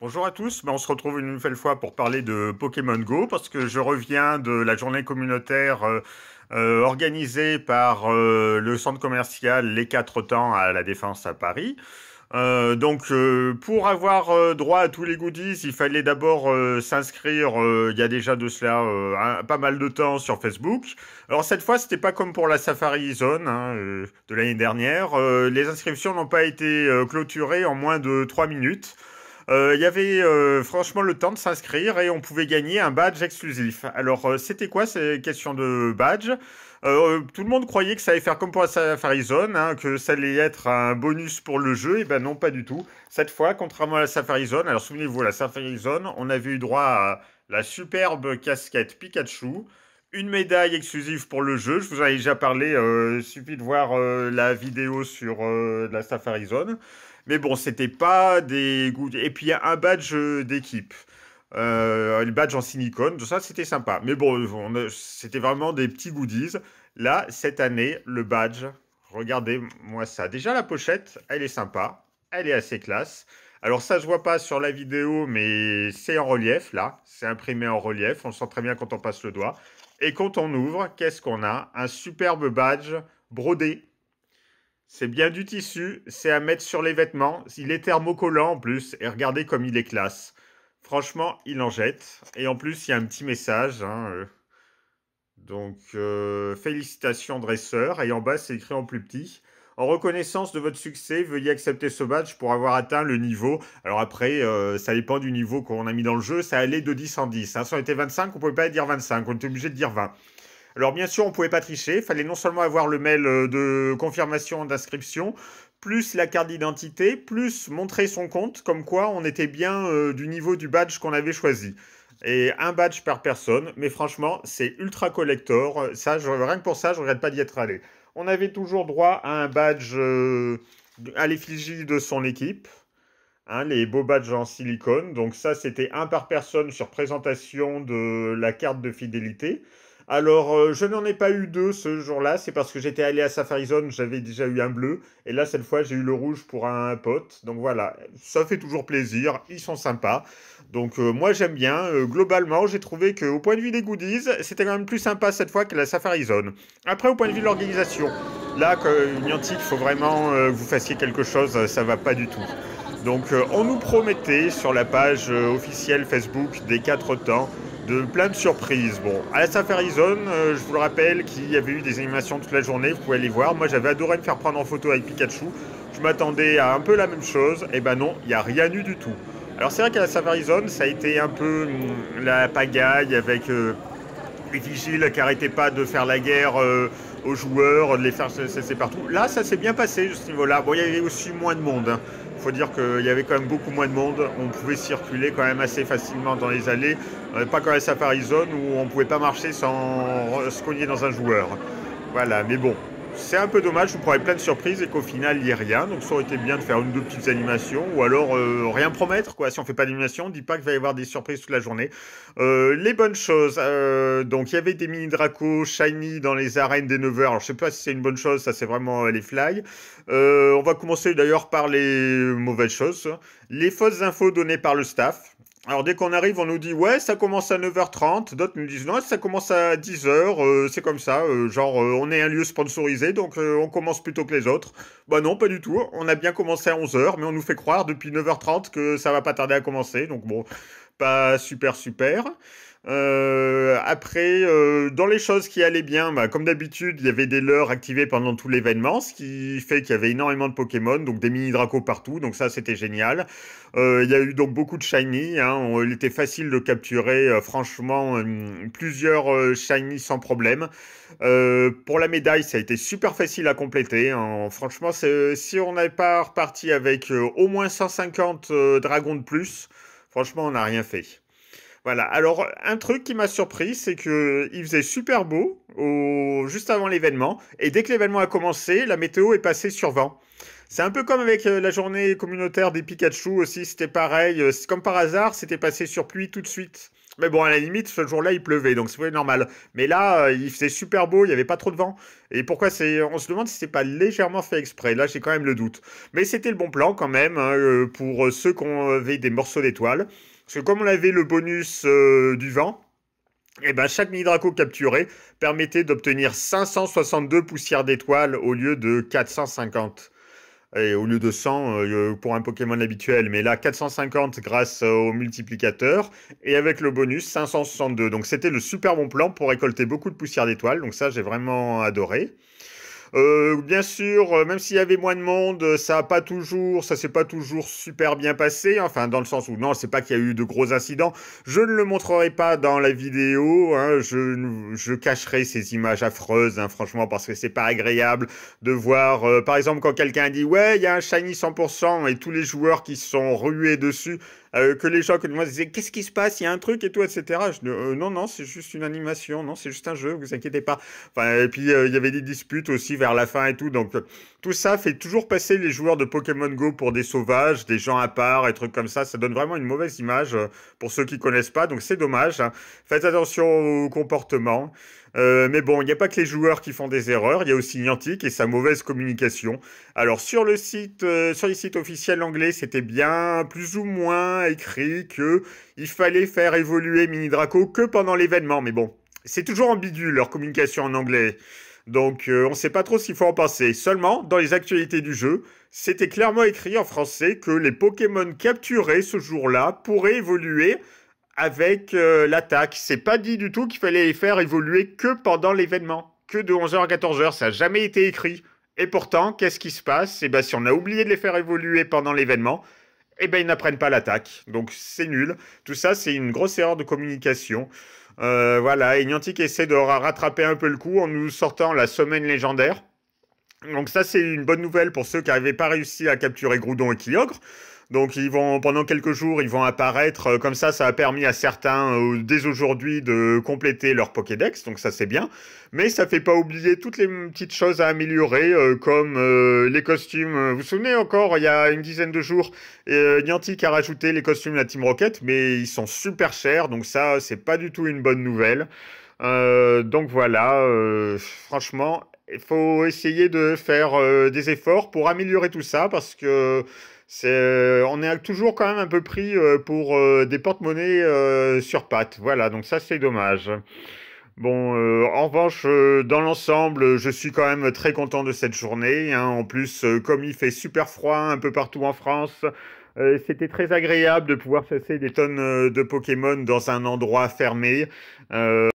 Bonjour à tous, on se retrouve une nouvelle fois pour parler de Pokémon Go parce que je reviens de la journée communautaire euh, euh, organisée par euh, le centre commercial Les Quatre Temps à la Défense à Paris. donc, pour avoir droit à tous les goodies, il fallait d'abord s'inscrire. il y a déjà de cela pas mal de temps sur Facebook. Alors cette fois, c'était pas comme pour la Safari Zone hein, de l'année dernière. les inscriptions n'ont pas été clôturées en moins de trois minutes il euh, y avait euh, franchement le temps de s'inscrire et on pouvait gagner un badge exclusif. Alors, euh, c'était quoi ces questions de badge tout le monde croyait que ça allait faire comme pour la Safari Zone, hein, que ça allait être un bonus pour le jeu, et eh ben non, pas du tout. Cette fois, contrairement à la Safari Zone, alors souvenez-vous, la Safari Zone, on avait eu droit à la superbe casquette Pikachu, une médaille exclusive pour le jeu, je vous en ai déjà parlé, il suffit de voir la vidéo sur la Safari Zone. Mais bon, c'était pas des goodies. Et puis il y a un badge d'équipe. Euh, le badge en silicone, tout ça c'était sympa. Mais bon, c'était vraiment des petits goodies. Là, cette année, le badge, regardez-moi ça. Déjà, la pochette, elle est sympa, elle est assez classe. Alors ça, je vois pas sur la vidéo, mais c'est en relief, là. C'est imprimé en relief, on le sent très bien quand on passe le doigt. Et quand on ouvre, qu'est-ce qu'on a Un superbe badge brodé c'est bien du tissu, c'est à mettre sur les vêtements. Il est thermocollant en plus, et regardez comme il est classe. Franchement, il en jette. Et en plus, il y a un petit message. Hein, euh. Donc, euh, félicitations dresseur. Et en bas, c'est écrit en plus petit. En reconnaissance de votre succès, veuillez accepter ce badge pour avoir atteint le niveau. Alors après, euh, ça dépend du niveau qu'on a mis dans le jeu. Ça allait de 10 en 10. Si hein. on était 25, on ne pouvait pas dire 25. On était obligé de dire 20. Alors bien sûr, on ne pouvait pas tricher, il fallait non seulement avoir le mail euh, de confirmation d'inscription, plus la carte d'identité, plus montrer son compte, comme quoi on était bien euh, du niveau du badge qu'on avait choisi. Et un badge par personne, mais franchement, c'est ultra collector. Ça, je, rien que pour ça, je regrette pas d'y être allé. On avait toujours droit à un badge euh, à l'effigie de son équipe. Hein, les beaux badges en silicone. Donc ça, c'était un par personne sur présentation de la carte de fidélité. Alors, euh, je n'en ai pas eu deux ce jour-là. C'est parce que j'étais allé à Safari Zone, j'avais déjà eu un bleu. Et là, cette fois, j'ai eu le rouge pour un pote. Donc voilà, ça fait toujours plaisir. Ils sont sympas. Donc euh, moi, j'aime bien. Euh, globalement, j'ai trouvé qu'au point de vue des goodies, c'était quand même plus sympa cette fois que la Safari Zone. Après, au point de vue de l'organisation, là, Niantic, il faut vraiment que vous fassiez quelque chose. Ça va pas du tout. Donc, on nous promettait sur la page officielle Facebook des quatre temps de plein de surprises. Bon, à la Safari Zone, euh, je vous le rappelle qu'il y avait eu des animations toute la journée, vous pouvez aller voir. Moi, j'avais adoré me faire prendre en photo avec Pikachu. Je m'attendais à un peu la même chose. Et eh ben non, il n'y a rien eu du tout. Alors, c'est vrai qu'à la Safari Zone, ça a été un peu hum, la pagaille avec euh, les vigiles qui n'arrêtaient pas de faire la guerre. Euh, aux joueurs, de les faire cesser partout. Là, ça s'est bien passé de niveau-là. Bon, il y avait aussi moins de monde. Hein. Il faut dire qu'il y avait quand même beaucoup moins de monde. On pouvait circuler quand même assez facilement dans les allées. Pas comme à Safari Zone où on ne pouvait pas marcher sans se cogner dans un joueur. Voilà, mais bon, c'est un peu dommage, vous prenez plein de surprises et qu'au final, il n'y ait rien. Donc ça aurait été bien de faire une ou deux petites animations ou alors euh, rien promettre. quoi. Si on fait pas d'animation, on dit pas qu'il va y avoir des surprises toute la journée. Euh, les bonnes choses. Euh, donc il y avait des mini Draco Shiny dans les arènes des 9 h Alors je sais pas si c'est une bonne chose, ça c'est vraiment les fly. Euh, on va commencer d'ailleurs par les euh, mauvaises choses. Les fausses infos données par le staff. Alors dès qu'on arrive, on nous dit ouais, ça commence à 9h30, d'autres nous disent non, ça commence à 10h, euh, c'est comme ça, euh, genre euh, on est un lieu sponsorisé, donc on commence plutôt que les autres. Bah non, pas du tout, on a bien commencé à 11h, mais on nous fait croire depuis 9h30 que ça va pas tarder à commencer, donc bon, pas super super. Euh, après, euh, dans les choses qui allaient bien, bah, comme d'habitude, il y avait des leurs activés pendant tout l'événement, ce qui fait qu'il y avait énormément de Pokémon, donc des mini dracos partout, donc ça c'était génial. Euh, il y a eu donc beaucoup de shiny, hein, il était facile de capturer, franchement, plusieurs shiny sans problème. pour la médaille, ça a été super facile à compléter. Hein. franchement, si on n'avait pas reparti avec au moins 150 dragons de plus, franchement, on n'a rien fait. Voilà. Alors, un truc qui m'a surpris, c'est qu'il faisait super beau juste avant l'événement. Et dès que l'événement a commencé, la météo est passée sur vent. C'est un peu comme avec euh, la journée communautaire des Pikachu aussi, c'était pareil. Euh, comme par hasard, c'était passé sur pluie tout de suite. Mais bon, à la limite, ce jour-là, il pleuvait, donc c'était normal. Mais là, euh, il faisait super beau, il n'y avait pas trop de vent. Et pourquoi c'est... On se demande si c'est pas légèrement fait exprès. Là, j'ai quand même le doute. Mais c'était le bon plan quand même, hein, pour ceux qui avaient des morceaux d'étoiles. Parce que comme on avait le bonus euh, du vent, et eh ben, chaque mini draco capturé permettait d'obtenir 562 poussières d'étoiles au lieu de 450. Et au lieu de 100 euh, pour un Pokémon habituel, mais là 450 grâce euh, au multiplicateur et avec le bonus 562. Donc c'était le super bon plan pour récolter beaucoup de poussières d'étoiles. Donc ça j'ai vraiment adoré. Euh, bien sûr, euh, même s'il y avait moins de monde, euh, ça a pas toujours, ça s'est pas toujours super bien passé. Enfin, dans le sens où non, c'est pas qu'il y a eu de gros incidents. Je ne le montrerai pas dans la vidéo. Hein. Je, je cacherai ces images affreuses, hein, franchement, parce que c'est pas agréable de voir. par exemple, quand quelqu'un dit ouais, il y a un shiny 100% et tous les joueurs qui sont rués dessus. Euh, que les gens que moi disaient qu'est-ce qui se passe, il y a un truc et tout, etc. Je euh, non, non, c'est juste une animation, non, c'est juste un jeu, vous inquiétez pas. Enfin, et puis euh, il y avait des disputes aussi vers la fin et tout, donc tout ça fait toujours passer les joueurs de Pokémon Go pour des sauvages, des gens à part et trucs comme ça. Ça donne vraiment une mauvaise image pour ceux qui connaissent pas, donc c'est dommage. Hein. Faites attention au comportement. Euh, mais bon, il n'y a pas que les joueurs qui font des erreurs, il y a aussi Niantic et sa mauvaise communication. Alors sur le site, euh, sur les sites officiels anglais, c'était bien plus ou moins écrit que il fallait faire évoluer Mini Draco que pendant l'événement. Mais bon, c'est toujours ambigu leur communication en anglais. Donc euh, on ne sait pas trop s'il faut en penser. Seulement, dans les actualités du jeu, c'était clairement écrit en français que les Pokémon capturés ce jour-là pourraient évoluer avec euh, l'attaque. C'est pas dit du tout qu'il fallait les faire évoluer que pendant l'événement, que de 11h à 14h, ça n'a jamais été écrit. Et pourtant, qu'est-ce qui se passe Eh bien, si on a oublié de les faire évoluer pendant l'événement, eh ben, ils n'apprennent pas l'attaque. Donc, c'est nul. Tout ça, c'est une grosse erreur de communication. Euh, voilà, et Niantic essaie de rattraper un peu le coup en nous sortant la semaine légendaire. Donc ça, c'est une bonne nouvelle pour ceux qui n'avaient pas réussi à capturer Groudon et Kyogre. Donc ils vont pendant quelques jours, ils vont apparaître euh, comme ça. Ça a permis à certains euh, dès aujourd'hui de compléter leur Pokédex, donc ça c'est bien. Mais ça fait pas oublier toutes les petites choses à améliorer, euh, comme les costumes. Vous vous souvenez encore, il y a une dizaine de jours, Niantic a rajouté les costumes de la Team Rocket, mais ils sont super chers, donc ça c'est pas du tout une bonne nouvelle. donc voilà, franchement, il faut essayer de faire des efforts pour améliorer tout ça parce que euh, on est toujours quand même un peu pris euh, pour euh, des porte-monnaies sur pattes. Voilà, donc ça c'est dommage. Bon, en revanche, dans l'ensemble, je suis quand même très content de cette journée. Hein. En plus, comme il fait super froid un peu partout en France, c'était très agréable de pouvoir chasser des tonnes de Pokémon dans un endroit fermé.